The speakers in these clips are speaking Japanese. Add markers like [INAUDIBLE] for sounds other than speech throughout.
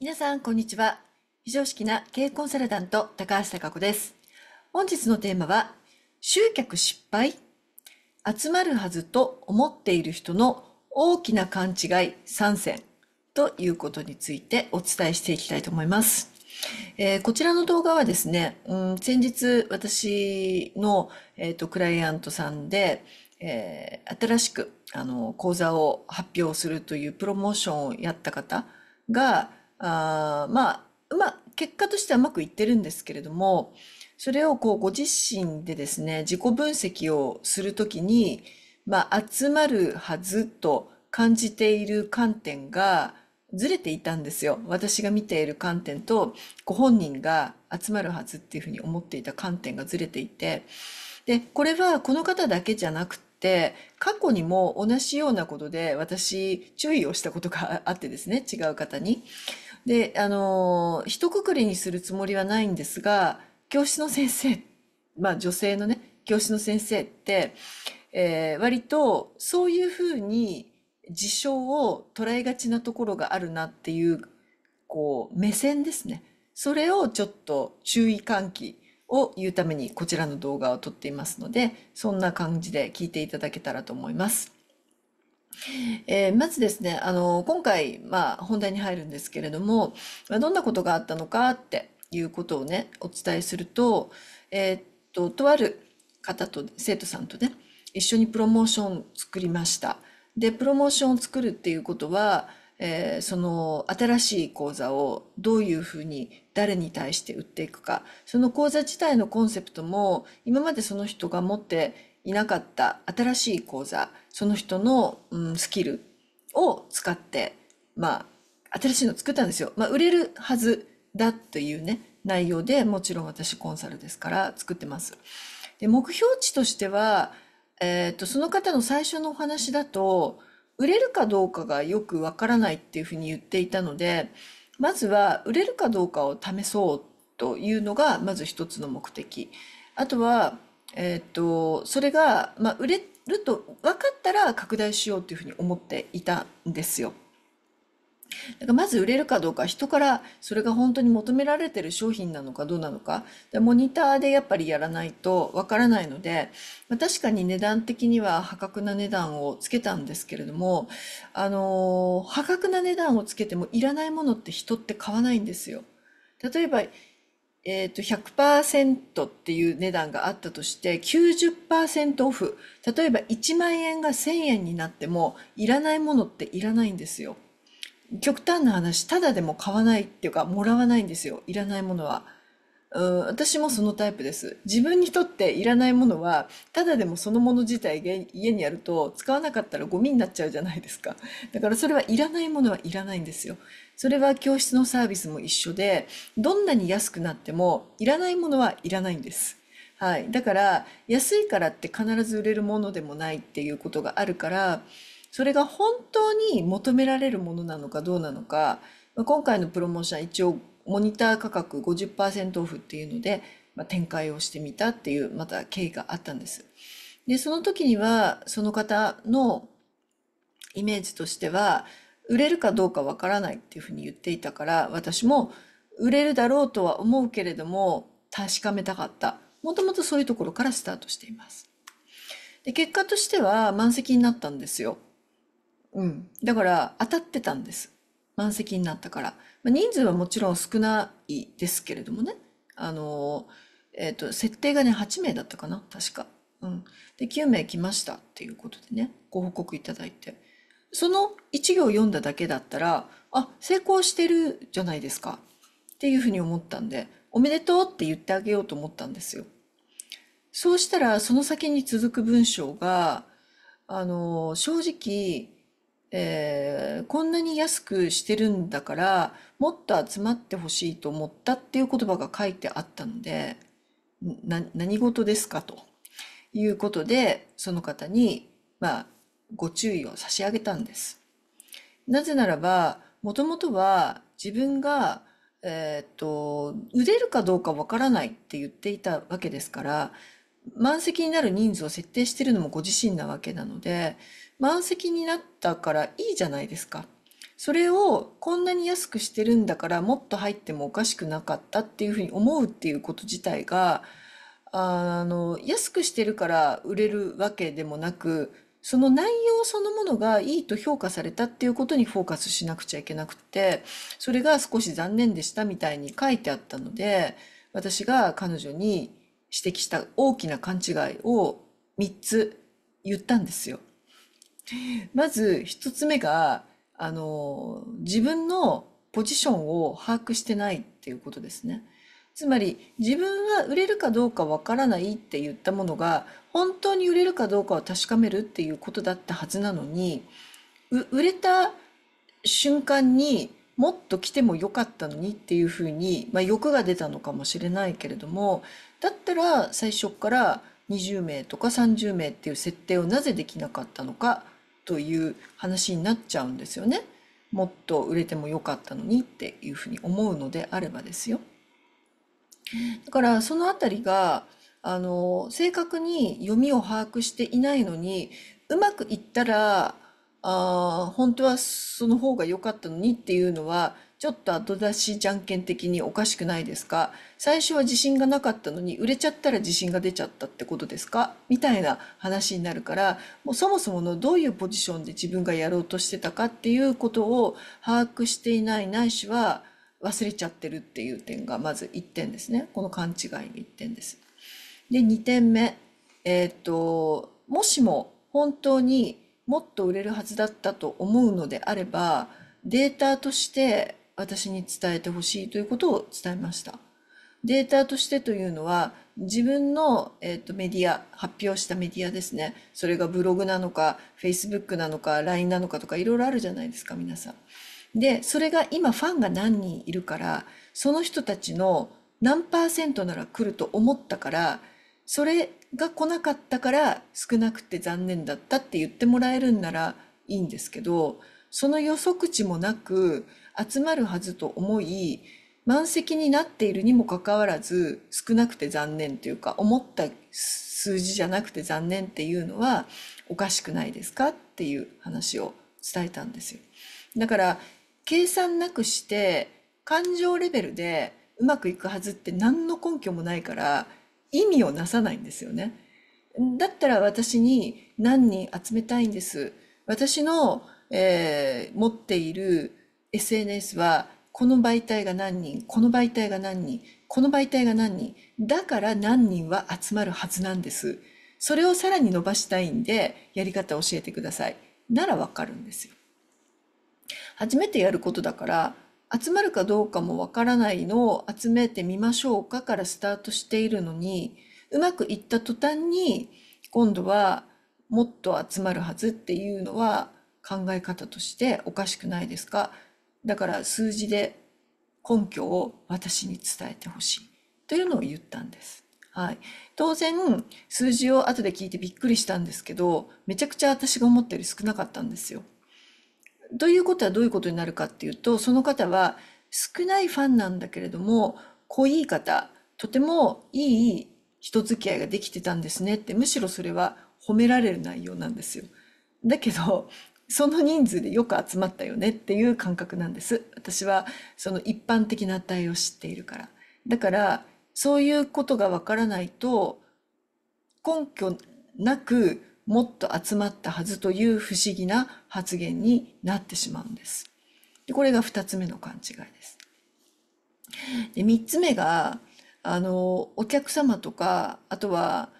皆さん、こんにちは。非常識な経営コンサルタント、高橋貴子です。本日のテーマは、集客失敗集まるはずと思っている人の大きな勘違い3選ということについてお伝えしていきたいと思います。えー、こちらの動画はですね、うん、先日私の、えーと、とクライアントさんで、えー、新しくあの講座を発表するというプロモーションをやった方が、あまあ、まあ、結果としてはうまくいってるんですけれども、それをこうご自身でですね、自己分析をするときに、まあ、集まるはずと感じている観点がずれていたんですよ。私が見ている観点と、ご本人が集まるはずっていうふうに思っていた観点がずれていて、で、これはこの方だけじゃなくて、過去にも同じようなことで私注意をしたことがあってですね違う方にで、あの、一括りにするつもりはないんですが、教師の先生、[LAUGHS] まあ女性のね、教師の先生って、えー、割とそういうふうに事象を捉えがちなところがあるなっていう、こう、目線ですね。それをちょっと注意喚起を言うためにこちらの動画を撮っていますので、そんな感じで聞いていただけたらと思います。えー、まずですね、あの、今回、まあ、本題に入るんですけれども、どんなことがあったのかっていうことをね、お伝えすると、えー、っと、とある方と、生徒さんとね、一緒にプロモーション作りました。で、プロモーションを作るっていうことは、えー、その新しい講座をどういうふうに誰に対して売っていくか、その講座自体のコンセプトも今までその人が持っていなかった新しい講座、その人の、うん、スキルを使って、まあ、新しいの作ったんですよ。まあ、売れるはずだというね、内容でもちろん私コンサルですから作ってます。で、目標値としては、えっ、ー、と、その方の最初のお話だと、売れるかどうかがよくわからないっていうふうに言っていたので、まずは売れるかどうかを試そうというのが、まず一つの目的。あとは、えー、っと、それが、まあ、売れると分かったら拡大しようというふうに思っていたんですよ。だからまず売れるかどうか人からそれが本当に求められてる商品なのかどうなのかでモニターでやっぱりやらないとわからないので、まあ、確かに値段的には破格な値段をつけたんですけれども、あのー、破格な値段をつけてもいらないものって人って買わないんですよ。例えばえーと、100%っていう値段があったとして90%オフ例えば1万円が1000円になってもいらないものっていらないんですよ極端な話ただでも買わないっていうかもらわないんですよいらないものは。うん、私もそのタイプです。自分にとっていらないものは、ただでもそのもの自体が家にあると、使わなかったらゴミになっちゃうじゃないですか。だからそれはいらないものはいらないんですよ。それは教室のサービスも一緒で、どんなに安くなっても、いらないものはいらないんです。はい。だから、安いからって必ず売れるものでもないっていうことがあるから、それが本当に求められるものなのかどうなのか、今回のプロモーション一応モニター価格50%オフっていうので、まあ、展開をしてみたっていうまた経緯があったんです。でその時にはその方のイメージとしては売れるかどうかわからないっていうふうに言っていたから私も売れるだろうとは思うけれども確かめたかったもともとそういうところからスタートしていますで結果としては満席になったんですようんだから当たってたんです満席になったから、まあ、人数はもちろん少ないですけれどもねあの、えーと、と設定がね8名だったかな確か、うん、で9名来ましたっていうことでねご報告いただいてその1行読んだだけだったらあ成功してるじゃないですかっていうふうに思ったんでおめでとうって言ってあげようと思ったんですよ。そうしたらその先に続く文章があの正直えこんなに安くしてるんだからもっと集まってほしいと思ったっていう言葉が書いてあったので何事ですかということでその方に、まあ、ご注意を差し上げたんです。なぜならばもともとは自分が、えーと、売れるかどうかわからないって言っていたわけですから満席になる人数を設定してるのもご自身なわけなので満席になったからいいじゃないですか。それをこんなに安くしてるんだからもっと入ってもおかしくなかったっていうふうに思うっていうこと自体があの安くしてるから売れるわけでもなくその内容そのものがいいと評価されたっていうことにフォーカスしなくちゃいけなくてそれが少し残念でしたみたいに書いてあったので私が彼女に指摘した大きな勘違いを3つ言ったんですよ。まず一つ目が、あの、自分のポジションを把握してないっていうことですね。つまり自分は売れるかどうかわからないって言ったものが本当に売れるかどうかを確かめるっていうことだったはずなのに売れた瞬間にもっと来てもよかったのにっていうふうに、まあ、欲が出たのかもしれないけれどもだったら最初から20名とか30名っていう設定をなぜできなかったのかという話になっちゃうんですよね。もっと売れてもよかったのにっていうふうに思うのであればですよ。だからそのあたりがあの正確に読みを把握していないのにうまくいったらあ本当はその方が良かったのにっていうのはちょっと後出しじゃんけん的におかしくないですか最初は自信がなかったのに売れちゃったら自信が出ちゃったってことですかみたいな話になるからもうそもそものどういうポジションで自分がやろうとしてたかっていうことを把握していないないしは忘れちゃってるっていう点がまず1点ですねこの勘違いの1点です。で2点目えっ、ともしも本当にもっと売れるはずだったと思うのであればデータとして私に伝えてほしいということを伝えました。データとしてというのは自分の、えーと、メディア発表したメディアですねそれがブログなのか Facebook なのか LINE なのかとかいろいろあるじゃないですか皆さん。でそれが今ファンが何人いるからその人たちの何パーセントなら来ると思ったからそれが来なかったから少なくて残念だったって言ってもらえるんならいいんですけどその予測値もなく集まるはずと思い満席になっているにもかかわらず少なくて残念というか思った数字じゃなくて残念っていうのはおかしくないですかっていう話を伝えたんですよ。だから計算なくして感情レベルでうまくいくはずって何の根拠もないから意味をなさないんですよね。だったら私に何人集めたいんです。私の、えー、持っている SNS はこの媒体が何人この媒体が何人この媒体が何人だから何人は集まるはずなんですそれをさらに伸ばしたいんでやり方教えてくださいならわかるんですよ初めてやることだから集まるかどうかもわからないのを集めてみましょうかからスタートしているのにうまくいった途端に今度はもっと集まるはずっていうのは考え方としておかしくないですかだから数字で根拠を私に伝えてほしいというのを言ったんです。はい、当然数字を後で聞いてびっくりしたんですけどめちゃくちゃ私が思ったより少なかったんですよ。ということはどういうことになるかっていうとその方は少ないファンなんだけれども濃い方とてもいい人付き合いができてたんですねってむしろそれは褒められる内容なんですよ。だけどその人数でよく集まったよねっていう感覚なんです。私はその一般的な値を知っているから。だから、そういうことがわからないと、根拠なくもっと集まったはずという不思議な発言になってしまうんです。でこれが2つ目の勘違いです。で3つ目があのお客様とかあとは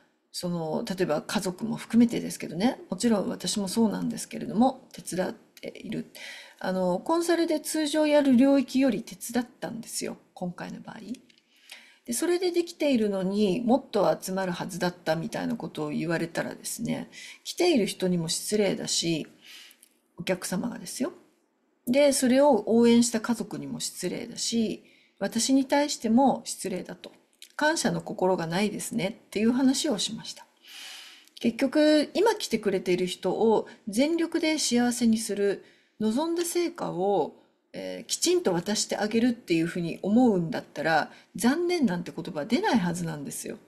その例えば家族も含めてですけどねもちろん私もそうなんですけれども手伝っているあのコンサルで通常やる領域より手伝ったんですよ今回の場合でそれでできているのにもっと集まるはずだったみたいなことを言われたらですね来ている人にも失礼だしお客様がですよでそれを応援した家族にも失礼だし私に対しても失礼だと。感謝の心がないですねっていう話をしました。結局、今来てくれている人を全力で幸せにする、望んだ成果を、えー、きちんと渡してあげるっていうふうに思うんだったら、残念なんて言葉出ないはずなんですよ。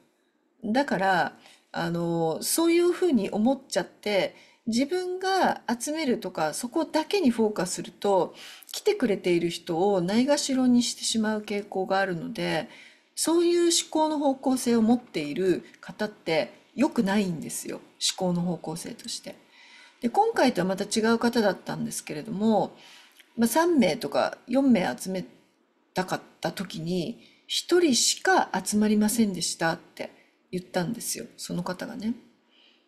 だから、あの、そういうふうに思っちゃって、自分が集めるとかそこだけにフォーカスすると来てくれている人をないがしろにしてしまう傾向があるのでそういう思考の方向性を持っている方って良くないんですよ思考の方向性として。で今回とはまた違う方だったんですけれども、まあ、3名とか4名集めたかった時に1人しか集まりませんでしたって言ったんですよその方がね。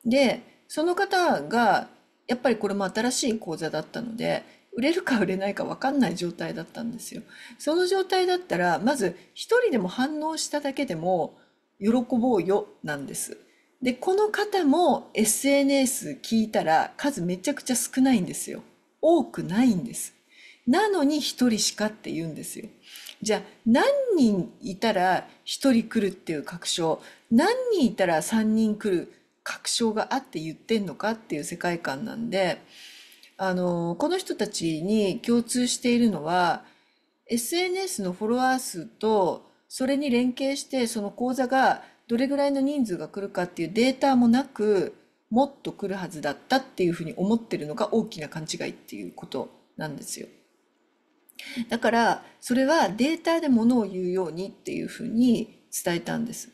でその方がやっぱりこれも新しい講座だったので売れるか売れないか分かんない状態だったんですよ。その状態だったらまず一人でも反応しただけでも喜ぼうよなんです。でこの方も SNS 聞いたら数めちゃくちゃ少ないんですよ。多くないんです。なのに1人しかって言うんですよ。じゃあ何人いたら1人来るっていう確証何人いたら3人来る確証があって言ってんのかっていう世界観なんであの、この人たちに共通しているのは、SNS のフォロワー数と、それに連携して、その講座がどれぐらいの人数が来るかっていうデータもなく、もっと来るはずだったっていうふうに思ってるのが大きな勘違いっていうことなんですよ。だからそれはデータでものを言うようにっていうふうに伝えたんです。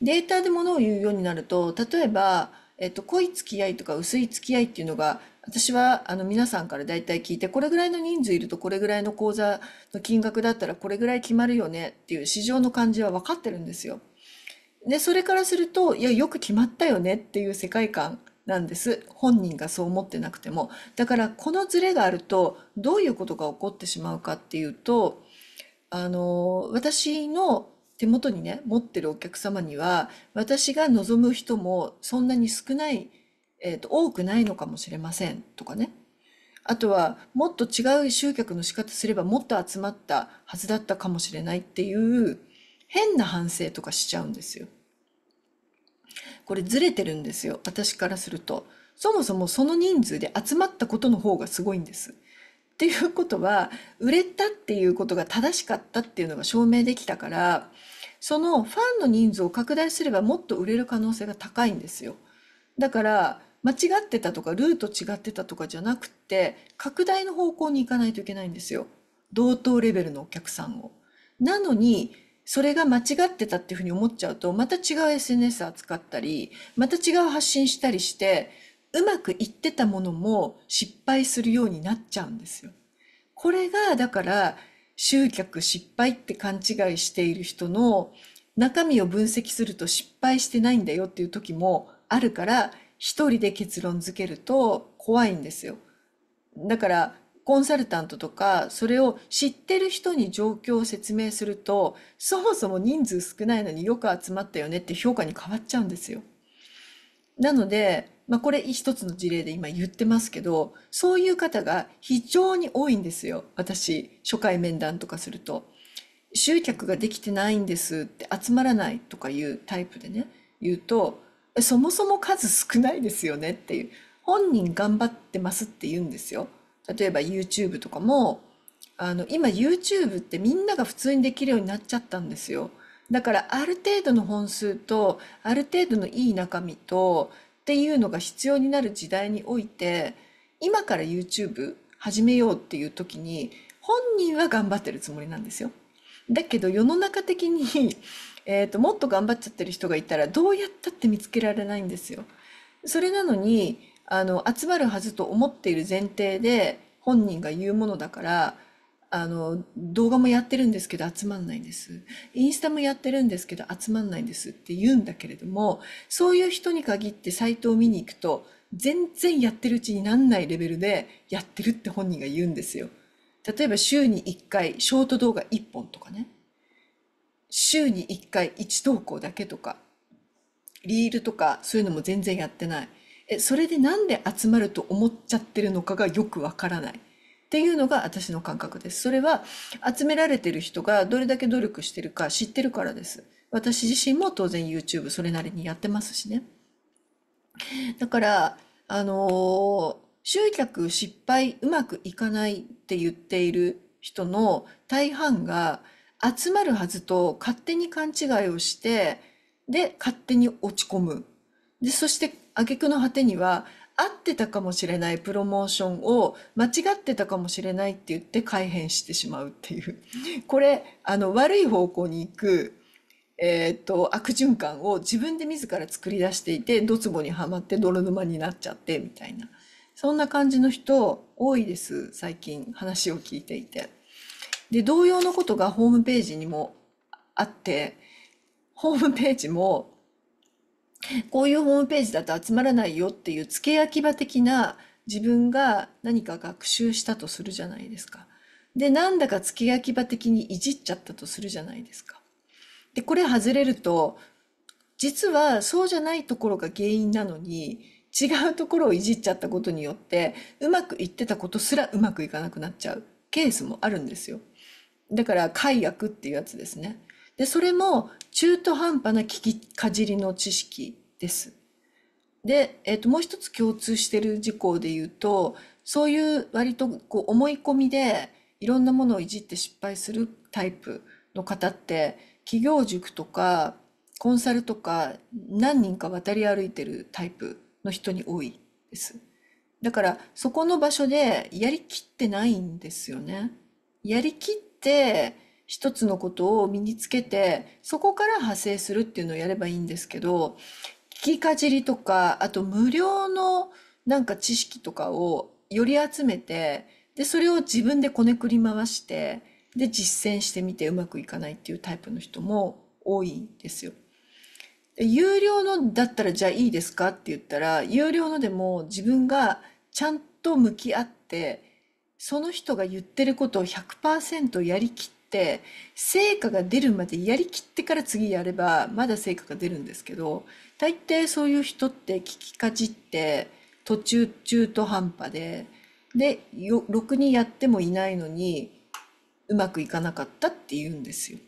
データでものを言うようになると例えば、えっと、濃い付き合いとか薄い付き合いっていうのが私はあの皆さんから大体聞いてこれぐらいの人数いるとこれぐらいの口座の金額だったらこれぐらい決まるよねっていう市場の感じは分かってるんですよ。でそれからするといやよく決まったよねっていう世界観なんです本人がそう思ってなくてもだからこのズレがあるとどういうことが起こってしまうかっていうとあの私の手元にね持ってるお客様には私が望む人もそんなに少ないえーと、と多くないのかもしれませんとかねあとはもっと違う集客の仕方すればもっと集まったはずだったかもしれないっていう変な反省とかしちゃうんですよ。これずれてるんですよ私からすると。そもそもその人数で集まったことの方がすごいんです。っていうことは売れたっていうことが正しかったっていうのが証明できたからそのファンの人数を拡大すればもっと売れる可能性が高いんですよ。だから間違ってたとかルート違ってたとかじゃなくて拡大の方向に行かないといけないんですよ同等レベルのお客さんを。なのにそれが間違ってたっていうふうに思っちゃうとまた違う SNS 扱ったりまた違う発信したりしてうまくいってたものも失敗するようになっちゃうんですよ。これがだから集客失敗って勘違いしている人の中身を分析すると失敗してないんだよっていう時もあるから一人で結論付けると怖いんですよ。だからコンサルタントとかそれを知ってる人に状況を説明するとそもそも人数少ないのによく集まったよねって評価に変わっちゃうんですよ。なので、まあ、これ一つの事例で今言ってますけどそういう方が非常に多いんですよ私初回面談とかすると。集客ができてないんですって集まらないとかいうタイプでね言うとそもそも数少ないですよねっていう。本人頑張ってますって言うんですよ。例えば YouTube とかも、あの、今 YouTube ってみんなが普通にできるようになっちゃったんですよ。だからある程度の本数と、ある程度のいい中身と、っていうのが必要になる時代において、今から YouTube 始めようっていう時に、本人は頑張ってるつもりなんですよ。だけど世の中的にえーと、ともっと頑張っちゃってる人がいたらどうやったって見つけられないんですよ。それなのにあの集まるはずと思っている前提で本人が言うものだからあの動画もやってるんですけど集まんないんですインスタもやってるんですけど集まんないんですって言うんだけれどもそういう人に限ってサイトを見に行くと全然やってるうちになんないレベルでやってるって本人が言うんですよ。例えば週に1回ショート動画1本とかね。週に1回1投稿だけとかリールとかそういうのも全然やってないえそれでなんで集まると思っちゃってるのかがよくわからないっていうのが私の感覚ですそれは集められてる人がどれだけ努力してるか知ってるからです私自身も当然 YouTube それなりにやってますしねだからあのー、集客失敗うまくいかないって言っている人の大半が集まるはずと勝手に勘違いをしてで勝手に落ち込むでそして挙句の果てには合ってたかもしれないプロモーションを間違ってたかもしれないって言って改変してしまうっていうこれあの悪い方向に行く、えー、っと悪循環を自分で自ら作り出していてドツボにはまって泥沼になっちゃってみたいなそんな感じの人多いです最近話を聞いていて。で、同様のことがホームページにもあって、ホームページも、こういうホームページだと集まらないよっていう付け焼き場的な自分が何か学習したとするじゃないですか。で、なんだか付け焼き場的にいじっちゃったとするじゃないですか。で、これ外れると、実はそうじゃないところが原因なのに、違うところをいじっちゃったことによって、うまくいってたことすらうまくいかなくなっちゃうケースもあるんですよ。だから解約っていうやつですね。で、それも中途半端な聞きかじりの知識です。で、えっ、ー、と、もう一つ共通してる事項で言うと、そういう割とこう思い込みでいろんなものをいじって失敗するタイプの方って、企業塾とかコンサルとか何人か渡り歩いてるタイプの人に多いです。だからそこの場所でやりきってないんですよね。やりきってて一つのことを身につけてそこから派生するっていうのをやればいいんですけど聞きかじりとかあと無料のなんか知識とかをより集めてでそれを自分でこねくり回してで実践してみてうまくいかないっていうタイプの人も多いんですよ。有料のだったらじゃあいいですかって言ったら有料のでも自分がちゃんと向き合ってその人が言ってることを100%やりきって成果が出るまでやりきってから次やればまだ成果が出るんですけど大抵そういう人って聞きかじって途中中途半端ででろくにやってもいないのにうまくいかなかったって言うんですよ。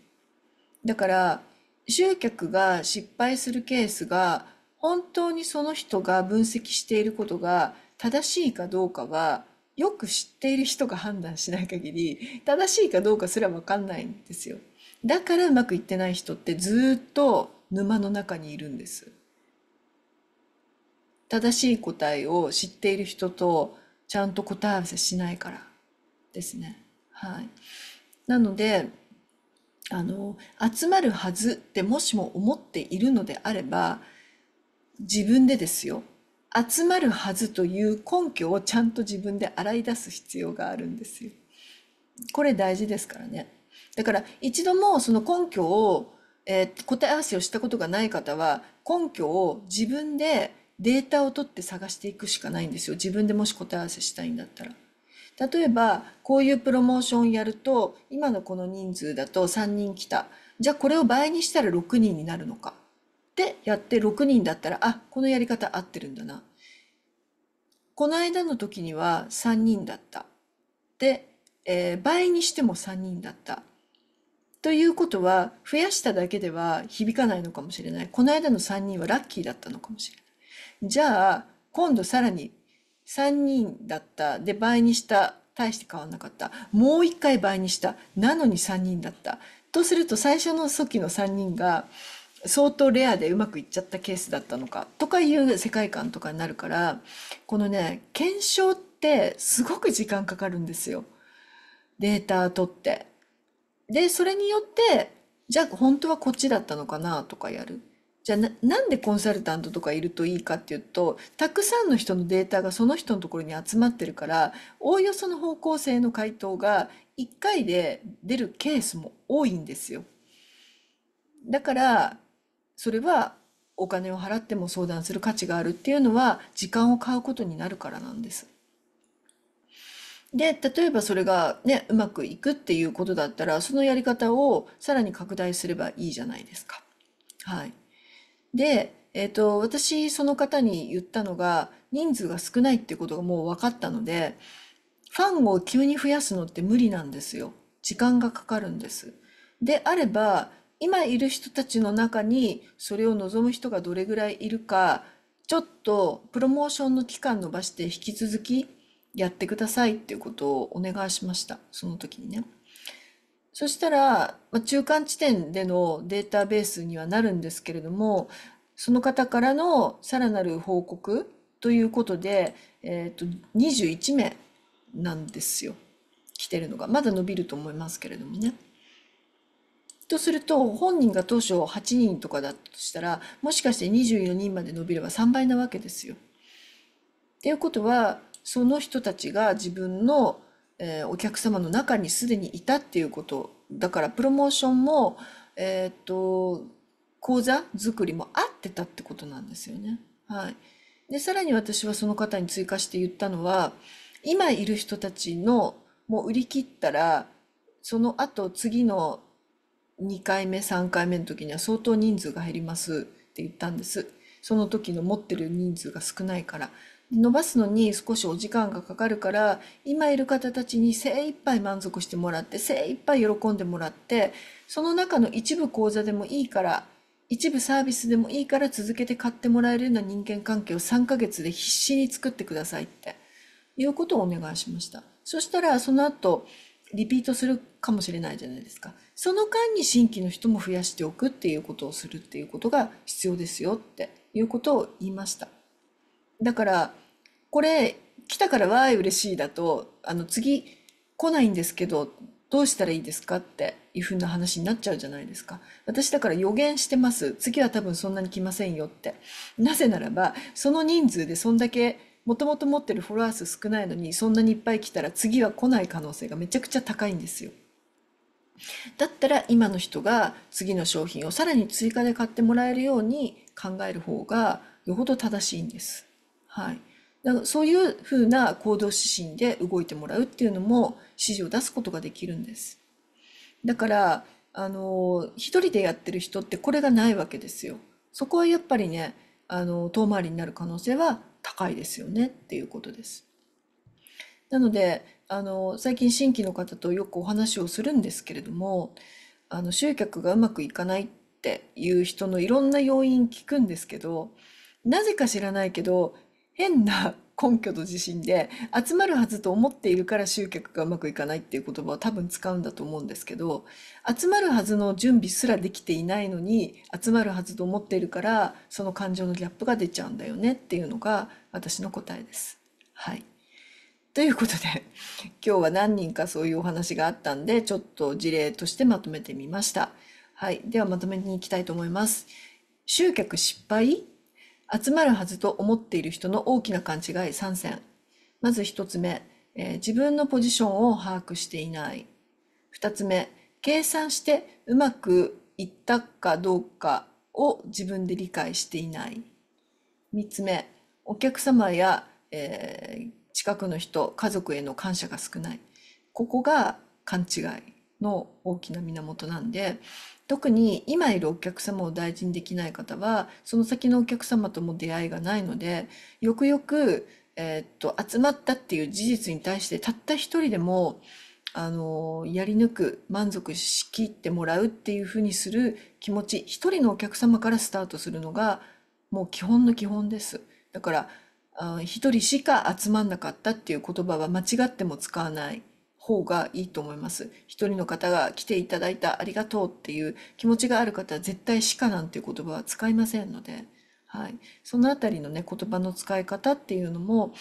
だから集客が失敗するケースが本当にその人が分析していることが正しいかどうかはよく知っている人が判断しない限り正しいかどうかすら分かんないんですよだからうまくいってない人ってずっと沼の中にいるんです正しい答えを知っている人とちゃんと答え合わせしないからですねはいなのであの集まるはずってもしも思っているのであれば自分でですよ集まるはずという根拠をちゃんと自分で洗い出す必要があるんですよ。これ大事ですからね。だから一度もその根拠を、えー、答え合わせをしたことがない方は根拠を自分でデータを取って探していくしかないんですよ。自分でもし答え合わせしたいんだったら。例えばこういうプロモーションやると今のこの人数だと3人来た。じゃあこれを倍にしたら6人になるのか。ってやって6人だったら、あ、このやり方合ってるんだな。この間の時には3人だった。で、えー、倍にしても3人だった。ということは、増やしただけでは響かないのかもしれない。この間の3人はラッキーだったのかもしれない。じゃあ、今度さらに3人だった。で、倍にした。大して変わんなかった。もう1回倍にした。なのに3人だった。とすると、最初の初期の3人が、相当レアでうまくいっちゃったケースだったのかとかいう世界観とかになるからこのね検証ってすごく時間かかるんですよデータ取ってでそれによってじゃあ本当はこっちだったのかなとかやるじゃあなんでコンサルタントとかいるといいかっていうとたくさんの人のデータがその人のところに集まってるからおおよその方向性の回答が1回で出るケースも多いんですよだからそれはお金を払っても相談する価値があるっていうのは時間を買うことになるからなんです。で例えばそれがねうまくいくっていうことだったらそのやり方をさらに拡大すればいいじゃないですか。はい、で、えーと、と私その方に言ったのが人数が少ないってことがもう分かったのでファンを急に増やすのって無理なんですよ。時間がかかるんです。であれば今いる人たちの中にそれを望む人がどれぐらいいるかちょっとプロモーションの期間延ばして引き続きやってくださいっていうことをお願いしましたその時にね。そしたら、まあ、中間地点でのデータベースにはなるんですけれどもその方からのさらなる報告ということで、えーと21名なんですよ来てるのがまだ伸びると思いますけれどもね。とすると本人が当初8人とかだとしたらもしかして24人まで伸びれば3倍なわけですよ。っていうことはその人たちが自分の、えー、お客様の中にすでにいたっていうことだからプロモーションも、えー、っと講座作りも合ってたってことなんですよね。はい、でさらに私はその方に追加して言ったのは今いる人たちのもう売り切ったらその後次の2回目3回目の時には相当人数が減りますって言ったんですその時の持ってる人数が少ないから伸ばすのに少しお時間がかかるから今いる方たちに精一杯満足してもらって精一杯喜んでもらってその中の一部講座でもいいから一部サービスでもいいから続けて買ってもらえるような人間関係を3ヶ月で必死に作ってくださいっていうことをお願いしましたそしたらその後リピートするかもしれないじゃないですかその間に新規の人も増やしておくっていうことをするっていうことが必要ですよっていうことを言いました。だからこれ来たからわーい嬉しいだとあの次来ないんですけどどうしたらいいですかっていうふうな話になっちゃうじゃないですか。私だから予言してます。次は多分そんなに来ませんよって。なぜならば、その人数でそんだけ、もともと持ってるフォロワー数少ないのに、そんなにいっぱい来たら次は来ない可能性がめちゃくちゃ高いんですよ。だったら今の人が次の商品をさらに追加で買ってもらえるように考える方がよほど正しいんです。はい。だからそういうふうな行動指針で動いてもらうっていうのも指示を出すことができるんです。だから、あの、一人でやってる人ってこれがないわけですよ。そこはやっぱりね、あの、遠回りになる可能性は高いですよねっていうことです。なので、あの、最近新規の方とよくお話をするんですけれども、あの、集客がうまくいかないっていう人のいろんな要因聞くんですけど、なぜか知らないけど、変な根拠と自信で集まるはずと思っているから集客がうまくいかないっていう言葉を多分使うんだと思うんですけど集まるはずの準備すらできていないのに集まるはずと思っているからその感情のギャップが出ちゃうんだよねっていうのが私の答えです。はいということで [LAUGHS] 今日は何人かそういうお話があったんでちょっと事例としてまとめてみました。はい、ではまとめにいきたいと思います。集客失敗集まるはずと思っている人の大きな勘違い3選。まず1つ目、えー、自分のポジションを把握していない。2つ目、計算してうまくいったかどうかを自分で理解していない。3つ目、お客様や、えー近くの人家族への感謝が少ないここが勘違いの大きな源なんで特に今いるお客様を大事にできない方はその先のお客様とも出会いがないのでよくよく、えー、っと集まったっていう事実に対してたった一人でもあのやり抜く満足しきってもらうっていうふうにする気持ち一人のお客様からスタートするのがもう基本の基本です。だからあ一人しか集まんなかったっていう言葉は間違っても使わない方がいいと思います。一人の方が来ていただいたありがとうっていう気持ちがある方は絶対しかなんていう言葉は使いませんので、はい、そのあたりのね言葉の使い方っていうのも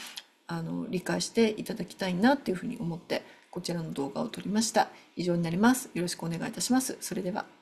あの理解していただきたいなっていうふうに思ってこちらの動画を撮りました。以上になります。よろしくお願いいたします。それでは。